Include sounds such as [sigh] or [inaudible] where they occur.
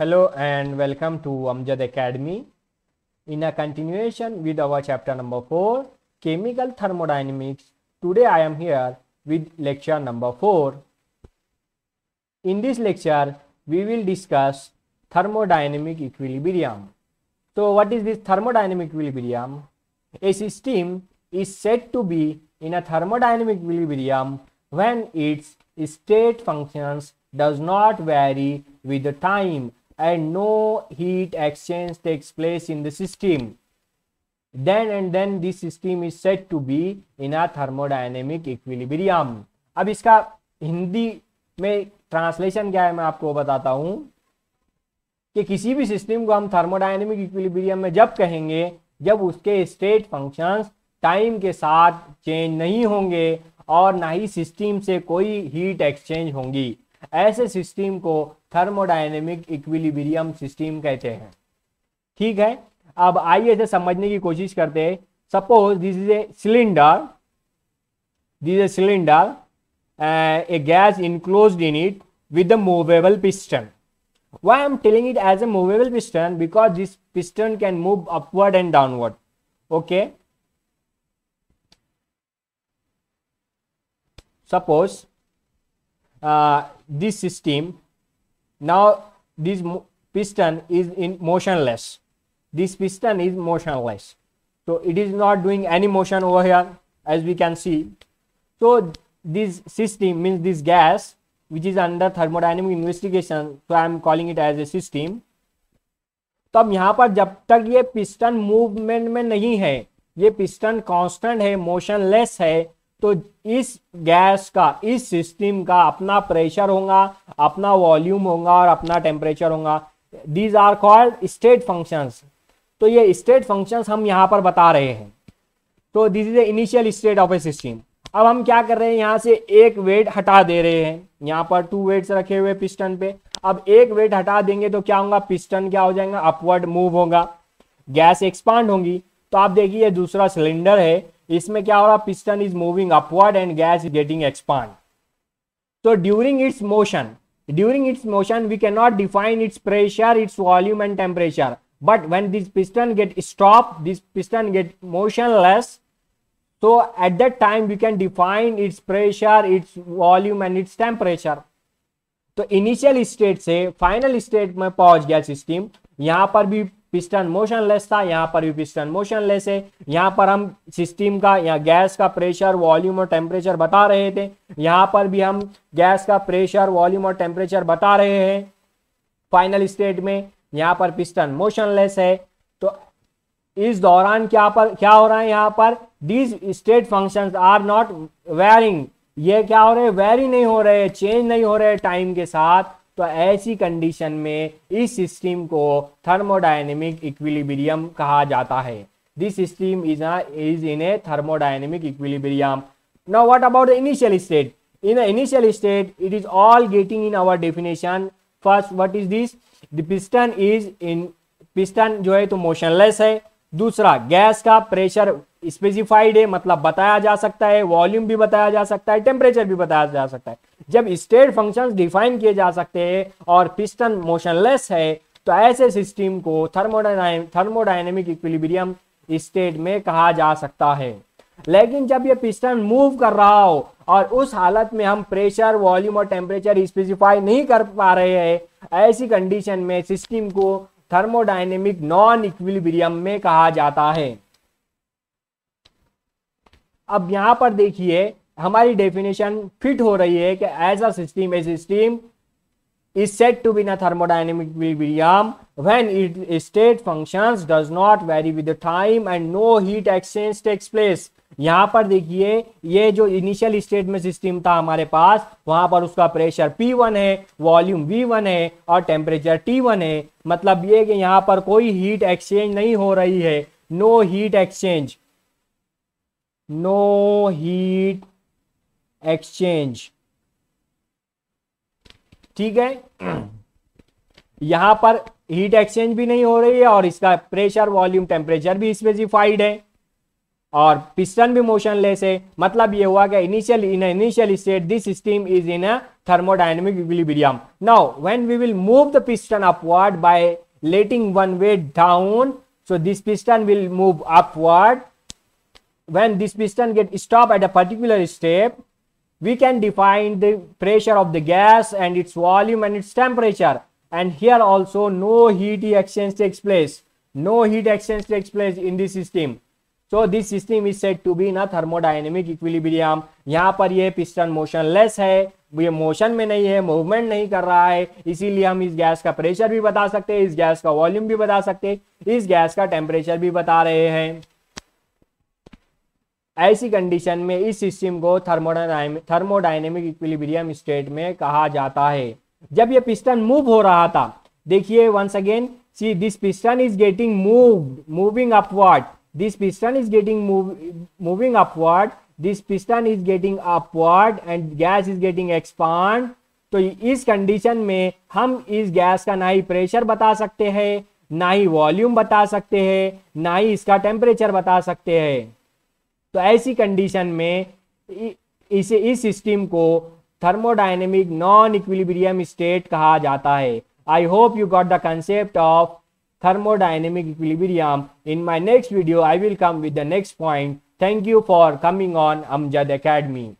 Hello and welcome to Amjad Academy. In a continuation with our chapter number 4, Chemical Thermodynamics, today I am here with lecture number 4. In this lecture, we will discuss thermodynamic equilibrium. So what is this thermodynamic equilibrium? A system is said to be in a thermodynamic equilibrium when its state functions does not vary with the time and no heat exchange takes place in the system then and then this system is said to be in a thermodynamic equilibrium अब इसका हिंदी में translation क्या है मैं आपको बताता हूं कि किसी भी सिस्टम को हम थर्मोडाइनमिक इक्विलिब्रियम में जब कहेंगे जब उसके स्टेट फंक्शंस टाइम के साथ चेंज नहीं होंगे और ना ही सिस्टम से कोई हीट एक्सचेंज होंगी ऐसे सिस्टम को थर्मोडाइनेमिक इक्विलिब्रियम सिस्टम कहते हैं ठीक है अब आइए इसे समझने की कोशिश करते हैं suppose this is a cylinder this a cylinder a gas enclose in it with the movable piston why I'm telling it as a movable piston because this piston can move upward and downward okay suppose this system now this piston is in motionless this piston is motionless so it is not doing any motion over here as we can see so this system means this gas which is under thermodynamic investigation so i am calling it as a system तो अब यहाँ पर जब तक ये piston movement में नहीं है ये पिस्टन कांस्टेंट है मोशनलेस है तो इस गैस का इस सिस्टम का अपना प्रेशर होगा अपना वॉल्यूम होगा और अपना टेम्परेचर होगा these are called state functions तो ये स्टेट फंक्शंस हम यहां पर बता रहे हैं तो this is the initial state of a system अब हम क्या कर रहे हैं यहां से एक वेट हटा दे रहे हैं यहां पर टू वेट्स रखे हुए पिस्टन पे अब एक वेट हटा देंगे तो क्या होगा पिस्टन क्या हो जाएगा अपवर्ड मूव होगा गैस एक्सपांड होगी तो आप देखिए दूसरा सिलेंडर है इसमें क्या हो रहा piston is moving upward and gas is getting expand तो during its motion during its motion we can not define its pressure its volume and temperature but when this piston get stop this piston get motionless तो at that time we can define its pressure its volume and its temperature तो initial state से final state में पहुंच गया system यहां पर भी piston motion less था यहाँ पर भी पिस्टन मोशन लेस है यहाँ पर हम सिस्टम का या गैस का प्रेशर वॉल्यूम और टेम्परेचर बता रहे थे यहाँ पर भी हम गैस का प्रेशर वॉल्यूम और टेम्परेचर बता रहे हैं फाइनल स्टेट में यहाँ पर पिस्टन मोशनलेस है तो इस दौरान क्या पर क्या हो रहा है यहाँ पर these state function are not varying ये क्या हो रहे वेरी नहीं हो रहे चेंज नहीं हो रहे टाइम के साथ तो ऐसी कंडीशन में इस सिस्टम को थर्मोडायनेमिक इक्विलिब्रियम कहा जाता है this system is is in a thermodynamic equilibrium now what about the initial state in the initial state it is all getting in our definition first what is this the piston is in piston जो है तो motionless है दूसरा gas का pressure specified है मतलब बताया जा सकता है वॉल्यूम भी बताया जा सकता है टेम्परेचर भी बताया जा सकता है जब स्टेट फंक्शंस डिफाइन किए जा सकते हैं और पिस्टन मोशनलेस है तो ऐसे सिस्टम को थर्मोडाइन थर्मोडाइनमिक इक्विलिब्रियम स्टेट में कहा जा सकता है लेकिन जब ये पिस्टन मूव कर रहा हो और उस हालत में हम प्रेशर वॉल्यूम और टेम्परेचर स्पेसिफाई नहीं कर पा रहे हैं ऐसी कंडीशन में सिस्टम को थर्मोडाइनेमिक नॉन इक्विलिब्रियम में कहा जाता है अब यहां पर देखिए हमारी डेफिनेशन फिट हो रही है कि as a system a system is set to be in thermodynamic when when it state functions does not vary with time and no heat exchange takes place यहां पर देखिए ये जो इनिशियल स्टेट में सिस्टम था हमारे पास वहां पर उसका प्रेशर P1 है वॉल्यूम V1 है और टेम्परेचर T1 है मतलब ये कि यहां पर कोई हीट एक्सचेंज नहीं हो रही है no heat exchange no heat exchange ठीक है [clears throat] यहां पर हीट एक्सचेंज भी नहीं हो रही है और इसका प्रेशर वॉल्यूम टेम्परेचर भी स्पेसिफाइड है और पिस्टन भी मोशन लेस है मतलब यह हुआ कि initial in initial state this steam is in a thermodynamic equilibrium now when we will move the piston upward by letting one way down so this piston will move upward when this piston get stop at a particular step, we can define the pressure of the gas and its volume and its temperature. And here also no heat exchange takes place. No heat exchange takes place in this system. so this system is said to be in a thermodynamic equilibrium yahan par ye piston motionless hai ये motion में नहीं है movement नहीं कर रहा है इसीलिए हम इस गैस का प्रेशर भी बता सकते हैं इस गैस का वॉल्यूम भी बता सकते हैं इस गैस का टेम्परेचर भी बता रहे हैं ऐसी कंडीशन में इस सिस्टम को थर्मोडाइनेमिक इक्विलिब्रियम स्टेट में कहा जाता है जब ये पिस्टन मूव हो रहा था देखिए once again see this piston is getting move moving upward this piston is getting moving upward this piston is getting upward and gas is getting expand तो इस कंडीशन में हम इस गैस का ना ही प्रेशर बता सकते हैं ना ही वॉल्यूम बता सकते हैं ना ही इसका टेम्परेचर बता सकते हैं तो ऐसी कंडीशन में इस इस सिस्टम को थर्मोडाइनेमिक नॉन इक्विलिब्रियम स्टेट कहा जाता है I hope you got the concept of thermodynamic equilibrium in my next video I will come with the next point thank you for coming on Amjad academy